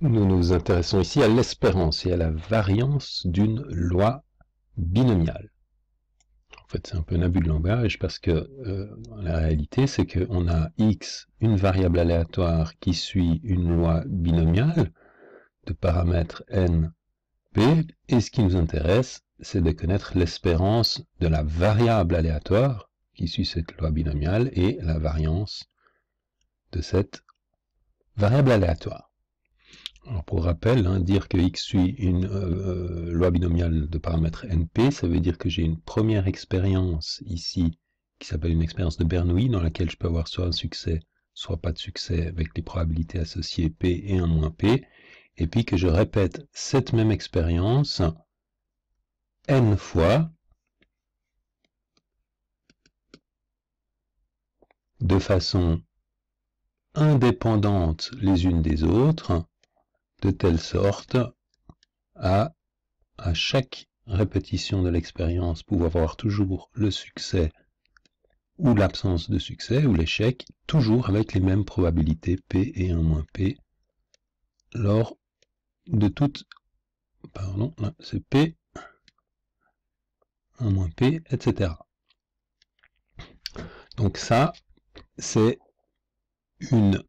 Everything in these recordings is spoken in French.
nous nous intéressons ici à l'espérance et à la variance d'une loi binomiale. En fait, c'est un peu un abus de langage parce que euh, la réalité, c'est qu'on a x, une variable aléatoire qui suit une loi binomiale de paramètres n, p, et ce qui nous intéresse, c'est de connaître l'espérance de la variable aléatoire qui suit cette loi binomiale et la variance de cette variable aléatoire pour rappel, hein, dire que x suit une euh, euh, loi binomiale de paramètres np, ça veut dire que j'ai une première expérience ici qui s'appelle une expérience de Bernoulli, dans laquelle je peux avoir soit un succès, soit pas de succès, avec les probabilités associées p et 1 moins p, et puis que je répète cette même expérience n fois, de façon indépendante les unes des autres, de telle sorte à, à chaque répétition de l'expérience, pouvoir avoir toujours le succès ou l'absence de succès ou l'échec, toujours avec les mêmes probabilités P et 1 moins P, lors de toutes... Pardon, là, c'est P, 1 moins P, etc. Donc ça, c'est une...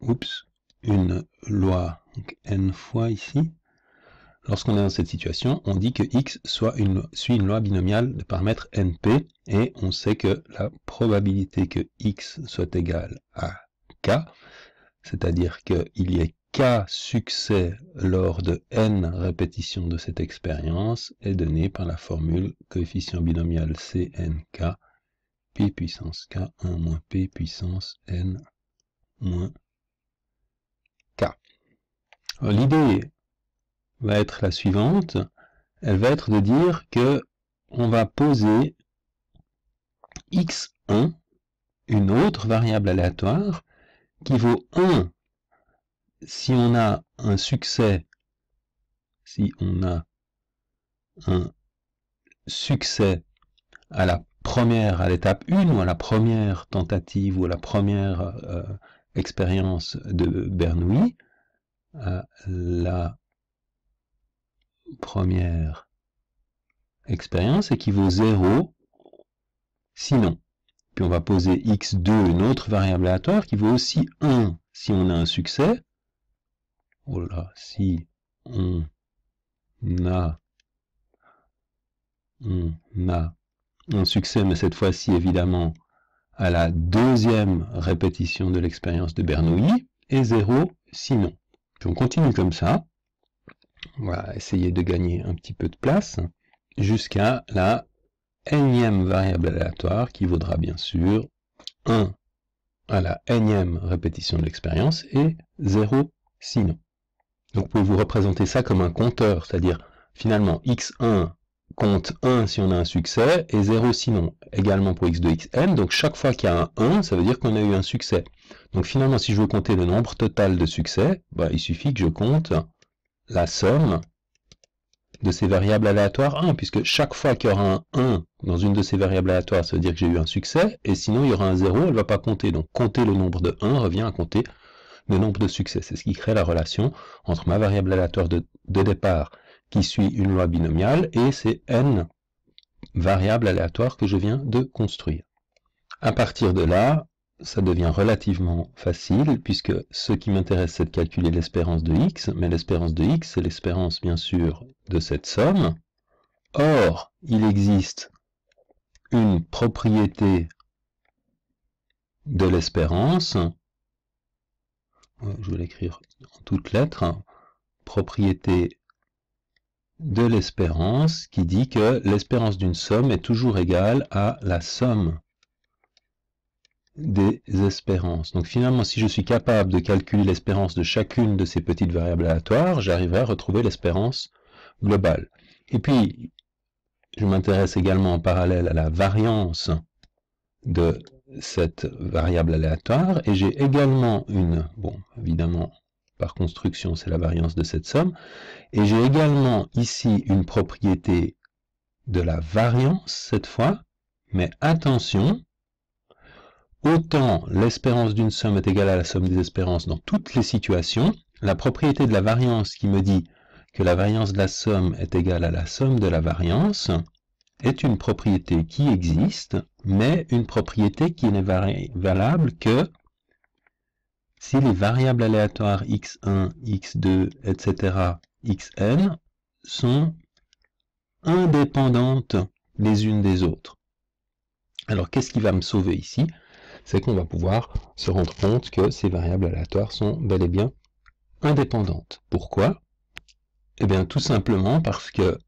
Oups, une loi donc n fois ici. Lorsqu'on est dans cette situation, on dit que x soit une, suit une loi binomiale de paramètre np, et on sait que la probabilité que x soit égale à k, c'est-à-dire qu'il y ait k succès lors de n répétitions de cette expérience, est donnée par la formule coefficient binomial cnk, p puissance k1 moins p puissance n moins euh, l'idée va être la suivante, elle va être de dire que on va poser x1, une autre variable aléatoire, qui vaut 1 si on a un succès, si on a un succès à la première, à l'étape 1 ou à la première tentative ou à la première euh, expérience de Bernoulli, à la première expérience et qui vaut 0 sinon. Puis on va poser x2, une autre variable aléatoire, qui vaut aussi 1 si on a un succès. Oh si on a, on a un succès, mais cette fois-ci évidemment à la deuxième répétition de l'expérience de Bernoulli, et 0 sinon. Puis on continue comme ça. On va essayer de gagner un petit peu de place jusqu'à la énième variable aléatoire qui vaudra bien sûr 1 à la énième répétition de l'expérience et 0 sinon. Donc vous pouvez vous représenter ça comme un compteur, c'est-à-dire finalement x1 compte 1 si on a un succès et 0 sinon, également pour x 2 xn. Donc chaque fois qu'il y a un 1, ça veut dire qu'on a eu un succès. Donc finalement, si je veux compter le nombre total de succès, bah, il suffit que je compte la somme de ces variables aléatoires 1, puisque chaque fois qu'il y aura un 1 dans une de ces variables aléatoires, ça veut dire que j'ai eu un succès, et sinon il y aura un 0, elle ne va pas compter. Donc compter le nombre de 1 revient à compter le nombre de succès. C'est ce qui crée la relation entre ma variable aléatoire de départ qui suit une loi binomiale, et c'est n variables aléatoires que je viens de construire. À partir de là, ça devient relativement facile, puisque ce qui m'intéresse, c'est de calculer l'espérance de x, mais l'espérance de x, c'est l'espérance, bien sûr, de cette somme. Or, il existe une propriété de l'espérance, je vais l'écrire en toutes lettres, propriété de l'espérance qui dit que l'espérance d'une somme est toujours égale à la somme des espérances. Donc finalement, si je suis capable de calculer l'espérance de chacune de ces petites variables aléatoires, j'arriverai à retrouver l'espérance globale. Et puis, je m'intéresse également en parallèle à la variance de cette variable aléatoire, et j'ai également une, bon, évidemment, par construction, c'est la variance de cette somme. Et j'ai également ici une propriété de la variance, cette fois. Mais attention, autant l'espérance d'une somme est égale à la somme des espérances dans toutes les situations, la propriété de la variance qui me dit que la variance de la somme est égale à la somme de la variance est une propriété qui existe, mais une propriété qui n'est valable que si les variables aléatoires x1, x2, etc., xn sont indépendantes les unes des autres. Alors qu'est-ce qui va me sauver ici C'est qu'on va pouvoir se rendre compte que ces variables aléatoires sont bel et bien indépendantes. Pourquoi Eh bien tout simplement parce que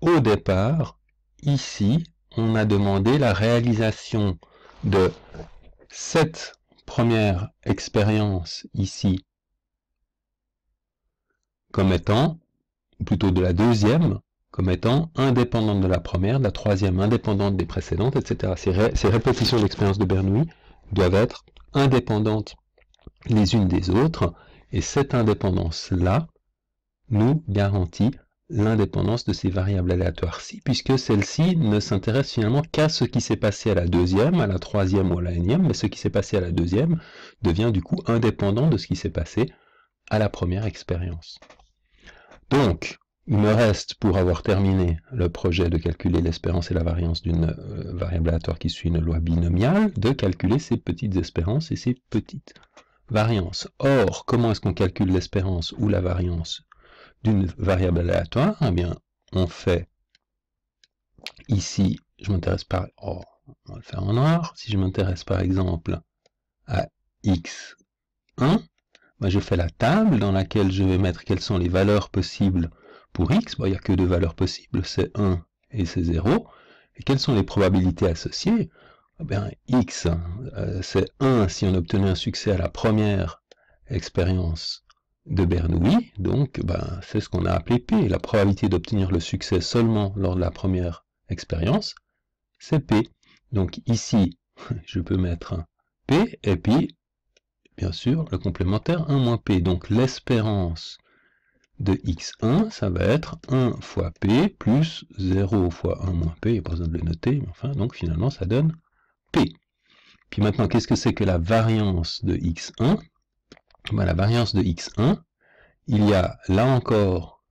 au départ, ici, on a demandé la réalisation de cette première expérience ici comme étant, ou plutôt de la deuxième, comme étant indépendante de la première, de la troisième indépendante des précédentes, etc. Ces, répétitions d'expérience de Bernoulli doivent être indépendantes les unes des autres, et cette indépendance-là nous garantit l'indépendance de ces variables aléatoires-ci, puisque celles-ci ne s'intéressent finalement qu'à ce qui s'est passé à la deuxième, à la troisième ou à la énième, mais ce qui s'est passé à la deuxième devient du coup indépendant de ce qui s'est passé à la première expérience. Donc, il me reste, pour avoir terminé le projet de calculer l'espérance et la variance d'une euh, variable aléatoire qui suit une loi binomiale, de calculer ces petites espérances et ces petites variances. Or, comment est-ce qu'on calcule l'espérance ou la variance variable aléatoire, eh bien, on fait ici, je m'intéresse par... Oh, le faire en noir. Si je m'intéresse par exemple à x1, ben, je fais la table dans laquelle je vais mettre quelles sont les valeurs possibles pour x. il n'y a que deux valeurs possibles, c'est 1 et c'est 0. Et quelles sont les probabilités associées eh bien, x, euh, c'est 1 si on obtenait un succès à la première expérience de Bernoulli, donc ben, c'est ce qu'on a appelé P. La probabilité d'obtenir le succès seulement lors de la première expérience, c'est P. Donc ici, je peux mettre P, et puis, bien sûr, le complémentaire 1 moins P. Donc l'espérance de x1, ça va être 1 fois P plus 0 fois 1 moins P, il n'y a pas besoin de le noter, mais enfin, donc finalement, ça donne P. Puis maintenant, qu'est-ce que c'est que la variance de x1 la variance de x1, il y a là encore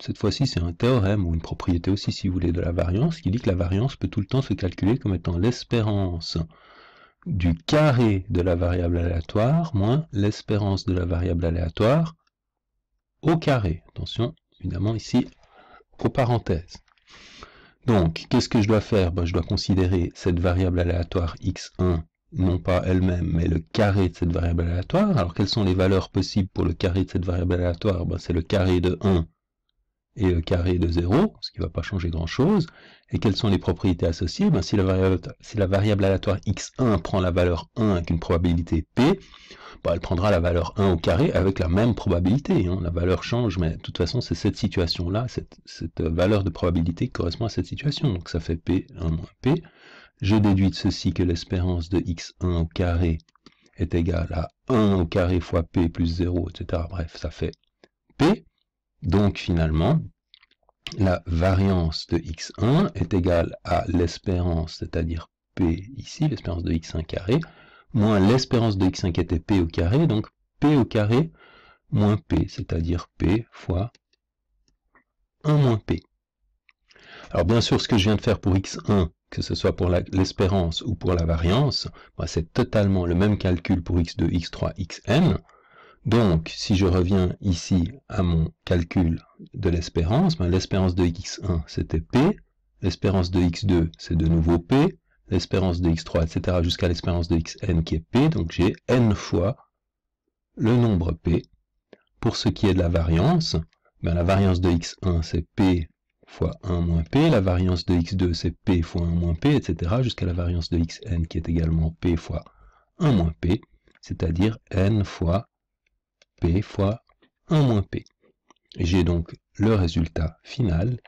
cette fois-ci c'est un théorème ou une propriété aussi si vous voulez de la variance, qui dit que la variance peut tout le temps se calculer comme étant l'espérance du carré de la variable aléatoire moins l'espérance de la variable aléatoire au carré. Attention, évidemment ici, aux parenthèses. Donc, qu'est-ce que je dois faire ben, Je dois considérer cette variable aléatoire x1 non pas elle-même, mais le carré de cette variable aléatoire. Alors, quelles sont les valeurs possibles pour le carré de cette variable aléatoire ben, C'est le carré de 1 et le carré de 0, ce qui ne va pas changer grand-chose. Et quelles sont les propriétés associées ben, si, la variable, la variable, aléatoire x1 prend la valeur 1 avec une probabilité p, ben, elle prendra la valeur 1 au carré avec la même probabilité. Hein. La valeur change, mais de toute façon, c'est cette situation-là, cette, cette valeur de probabilité qui correspond à cette situation. Donc ça fait p1 moins p. Je déduis de ceci que l'espérance de x1 au carré est égale à 1 au carré fois p plus 0, etc. Bref, ça fait p. Donc finalement, la variance de x1 est égale à l'espérance, c'est-à-dire p ici, l'espérance de x1 carré, moins l'espérance de x1 qui était p au carré, donc p au carré moins p, c'est-à-dire p fois 1 moins p. Alors bien sûr, ce que je viens de faire pour x1 que ce soit pour l'espérance ou pour la variance, c'est totalement le même calcul pour x2, x3, xn. Donc, si je reviens ici à mon calcul de l'espérance, ben, l'espérance de x1, c'était p, l'espérance de x2, c'est de nouveau p, l'espérance de x3, etc., jusqu'à l'espérance de xn qui est p, donc j'ai n fois le nombre p. Pour ce qui est de la variance, ben, la variance de x1, c'est p fois 1 moins p, la variance de x2 c'est p fois 1 moins p, etc. jusqu'à la variance de xn qui est également p fois 1 moins p, c'est-à-dire n fois p fois 1 moins p. J'ai donc le résultat final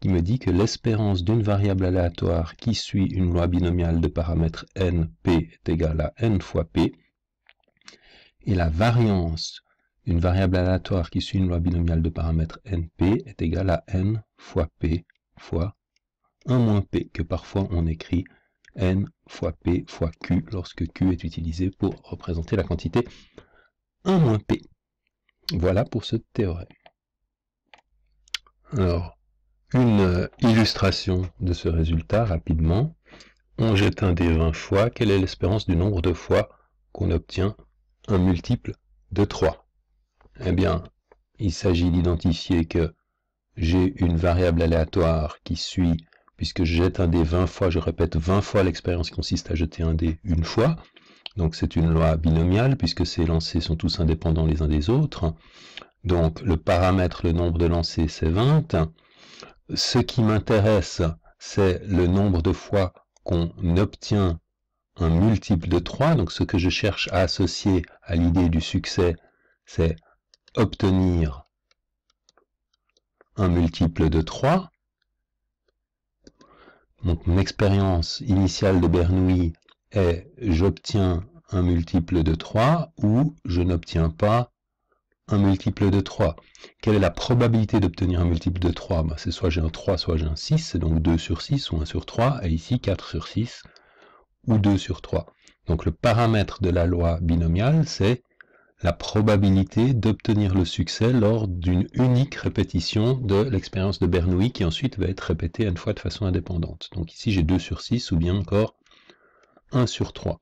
qui me dit que l'espérance d'une variable aléatoire qui suit une loi binomiale de paramètre np est égale à n fois p, et la variance d'une variable aléatoire qui suit une loi binomiale de paramètre np est égale à n fois p fois 1 moins p que parfois on écrit n fois p fois q lorsque q est utilisé pour représenter la quantité 1 moins p. Voilà pour ce théorème. Alors, une euh, illustration de ce résultat rapidement. On jette un des 20 fois. Quelle est l'espérance du nombre de fois qu'on obtient un multiple de 3 Eh bien, il s'agit d'identifier que j'ai une variable aléatoire qui suit, puisque je jette un dé 20 fois, je répète 20 fois l'expérience qui consiste à jeter un dé une fois, donc c'est une loi binomiale, puisque ces lancers sont tous indépendants les uns des autres, donc le paramètre, le nombre de lancers, c'est 20, ce qui m'intéresse, c'est le nombre de fois qu'on obtient un multiple de 3, donc ce que je cherche à associer à l'idée du succès, c'est obtenir multiple de 3. Donc mon expérience initiale de Bernoulli est j'obtiens un multiple de 3 ou je n'obtiens pas un multiple de 3. Quelle est la probabilité d'obtenir un multiple de 3 bah, C'est soit j'ai un 3, soit j'ai un 6, c'est donc 2 sur 6 ou 1 sur 3, et ici 4 sur 6 ou 2 sur 3. Donc le paramètre de la loi binomiale, c'est la probabilité d'obtenir le succès lors d'une unique répétition de l'expérience de Bernoulli qui ensuite va être répétée une fois de façon indépendante. Donc ici j'ai 2 sur 6 ou bien encore 1 sur 3.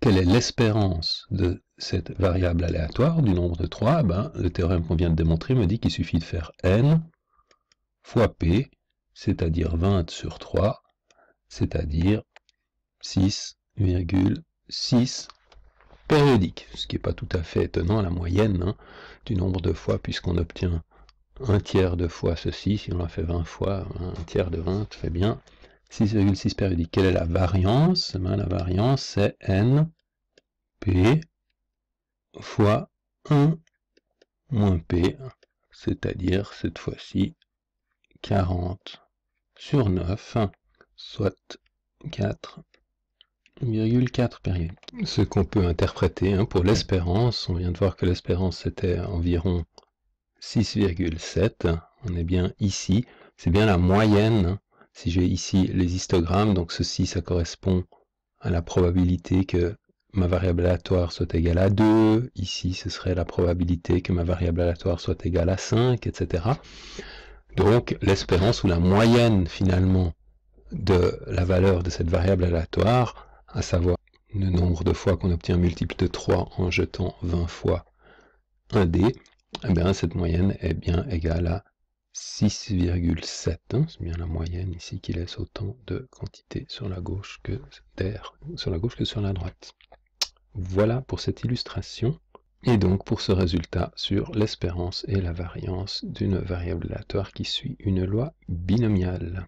Quelle est l'espérance de cette variable aléatoire du nombre de 3 eh ben, Le théorème qu'on vient de démontrer me dit qu'il suffit de faire n fois p, c'est-à-dire 20 sur 3, c'est-à-dire 6,6 périodique, ce qui n'est pas tout à fait étonnant, la moyenne hein, du nombre de fois, puisqu'on obtient un tiers de fois ceci, si on l'a fait 20 fois, un tiers de 20, très bien, 6,6 périodique. Quelle est la variance eh ben, La variance, c'est NP fois 1 moins P, c'est-à-dire cette fois-ci 40 sur 9, soit 4 période. Ce qu'on peut interpréter hein, pour l'espérance, on vient de voir que l'espérance c'était environ 6,7. On est bien ici. C'est bien la moyenne. Hein. Si j'ai ici les histogrammes, donc ceci, ça correspond à la probabilité que ma variable aléatoire soit égale à 2. Ici, ce serait la probabilité que ma variable aléatoire soit égale à 5, etc. Donc, l'espérance ou la moyenne, finalement, de la valeur de cette variable aléatoire, à savoir le nombre de fois qu'on obtient un multiple de 3 en jetant 20 fois un dé, eh bien, cette moyenne est bien égale à 6,7. Hein. c'est bien la moyenne ici qui laisse autant de quantité sur la gauche que sur la gauche que sur la droite. Voilà pour cette illustration et donc pour ce résultat sur l'espérance et la variance d'une variable aléatoire qui suit une loi binomiale.